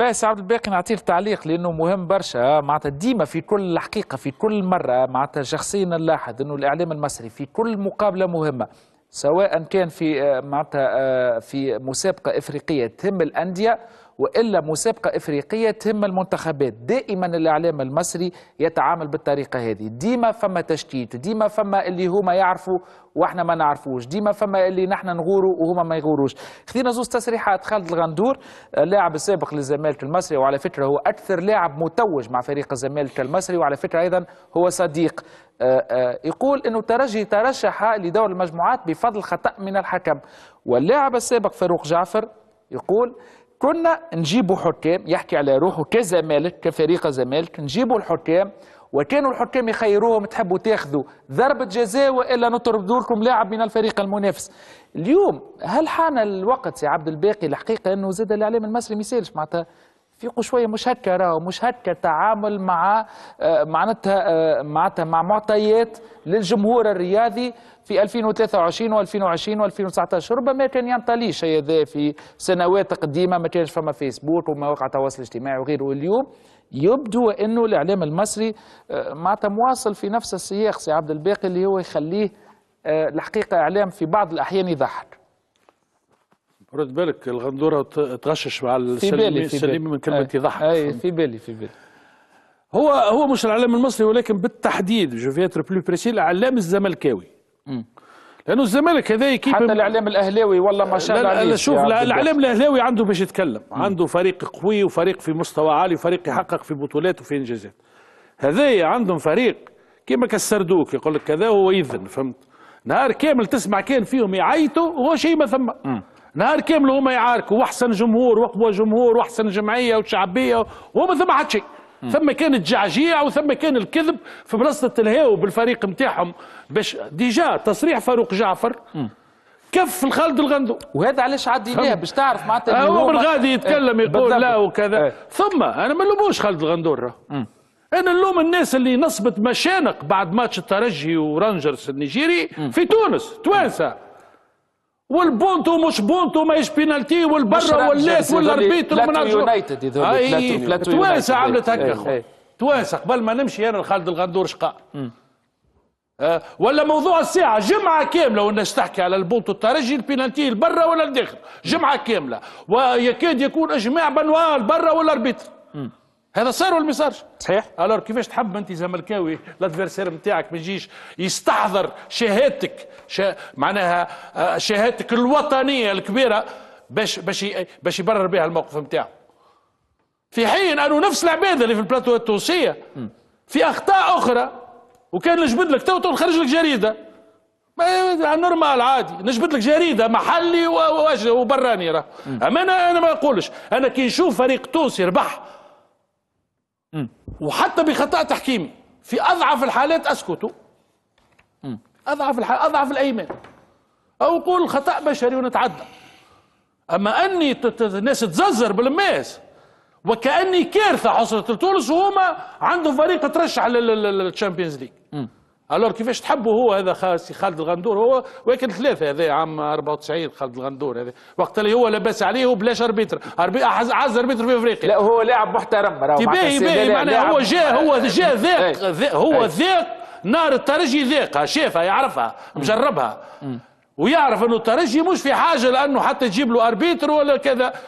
بس عبد الباقي نعطيه تعليق لانه مهم برشا معناتها ديما في كل الحقيقه في كل مره معناتها شخصيا نلاحظ انه الاعلام المصري في كل مقابله مهمه سواء كان في آه، معناتها آه، في مسابقه افريقيه تهم الانديه والا مسابقه افريقيه تهم المنتخبات دائما الاعلام المصري يتعامل بالطريقه هذه ديما فما تشتيت ديما فما اللي هما يعرفوا واحنا ما نعرفوش ديما فما اللي نحن نغوروا وهما ما يغوروش خذينا زوز تصريحات خالد الغندور اللاعب السابق للزمالك المصري وعلى فكره هو اكثر لاعب متوج مع فريق الزمالك المصري وعلى فكره ايضا هو صديق آه، آه، يقول انه الترجي ترشح لدور المجموعات بفضل خطا من الحكم واللاعب السابق فاروق جعفر يقول كنا نجيبوا حكام يحكي على روحه كزمالك كفريق زمالك نجيبوا الحكام وكانوا الحكام يخيروهم تحبوا تاخذوا ضربة جزاء والا نطردوا لكم لاعب من الفريق المنافس. اليوم هل حان الوقت سي عبد الباقي الحقيقه انه زاد الاعلام المصري ما يسالش معناتها فيقوا شويه مش هكا تعامل مع آه، معناتها آه، معناتها مع معطيات للجمهور الرياضي في 2023 و2020 و2019 ربما كان ينطلي شيء هذا في سنوات قديمه ما كانش فما فيسبوك ومواقع التواصل الاجتماعي وغيره اليوم يبدو انه الاعلام المصري آه، معناتها مواصل في نفس السياق سي عبد الباقي اللي هو يخليه الحقيقه اعلام في بعض الاحيان يضحك رد بالك الغندوره تغشش مع السليم من كلمه يضحك آه. في بالي في بالي هو هو مش الاعلام المصري ولكن بالتحديد جو في اتر بلو بريسي الاعلام الزملكاوي لانه الزمالك هذا كيف حتى الاعلام الاهلاوي والله ما شاء الله عليه شوف الاعلام الاهلاوي عنده باش يتكلم عنده فريق قوي وفريق في مستوى عالي وفريق يحقق في بطولات وفي انجازات هذايا عندهم فريق كيما كسردوك يقول لك كذا هو يذن فهمت نهار كامل تسمع كان فيهم يعيطوا وهو شيء ما ثم نهار كامل هما يعاركوا واحسن جمهور واقوى جمهور واحسن جمعيه وشعبيه وما ثم حد شيء ثم كان الجعجيع وثم كان الكذب في بلاصه الهاو بالفريق نتاعهم باش ديجا تصريح فاروق جعفر م. كف الخالد الغندو وهذا علاش عديناه باش تعرف معناتها هو آه، من غادي آه، يتكلم يقول لا وكذا آه. ثم انا ما نلوموش خالد الغندور انا نلوم الناس اللي نصبت مشانق بعد ماتش الترجي ورانجرز النيجيري في تونس توانسه والبونتو مش بونتو ماهيش بينالتي والبرا والليس والاربيتر ومن يونايتد هذول توانسه عملت هكا إيه، اخو إيه. توانسه قبل ما نمشي انا لخالد الغندور شقاء أه ولا موضوع الساعة جمعة كاملة والناس تحكي على البونتو الترجي البينالتي البرا ولا الداخل جمعة كاملة ويكاد يكون إجماع بنوال برا ولا اربيتر هذا صار ولا ما صارش؟ صحيح الور كيفاش تحب انت زملكاوي لادفيرسير نتاعك ما يجيش يستحضر شهادتك شه... معناها آه، شهادتك الوطنيه الكبيره باش باش باش يبرر بها الموقف نتاعو في حين انه نفس العباد اللي في البلاتو التونسيه في اخطاء اخرى وكان نجبد لك تو نخرج لك جريده ما نورمال عادي نجبد لك جريده محلي وبراني راه اما انا ما نقولش انا كي نشوف فريق تونسي ربح وحتى بخطأ تحكيمي في أضعف الحالات أسكت أضعف الحال أضعف الأيمان أو قول خطأ بشري ونتعدى أما أني الناس تززر بالماس وكأني كارثة حصلت لتونس وهما عندهم فريق ترشح للتشامبيونز ليج الور كيفاش تحبوا هو هذا خالد الغندور هو ولكن ثلاثه هذا عام 94 خالد الغندور هذا وقت اللي هو لاباس عليه وبلاش اربيتر أربي... عز اربيتر في افريقيا لا هو لاعب محترم راهو باهي باهي معناها هو جاء هو جاء إيه. ذاق هو إيه. ذاق نار الترجي ذاقها شافها يعرفها مجربها ويعرف انه الترجي مش في حاجه لانه حتى تجيب له اربيتر ولا كذا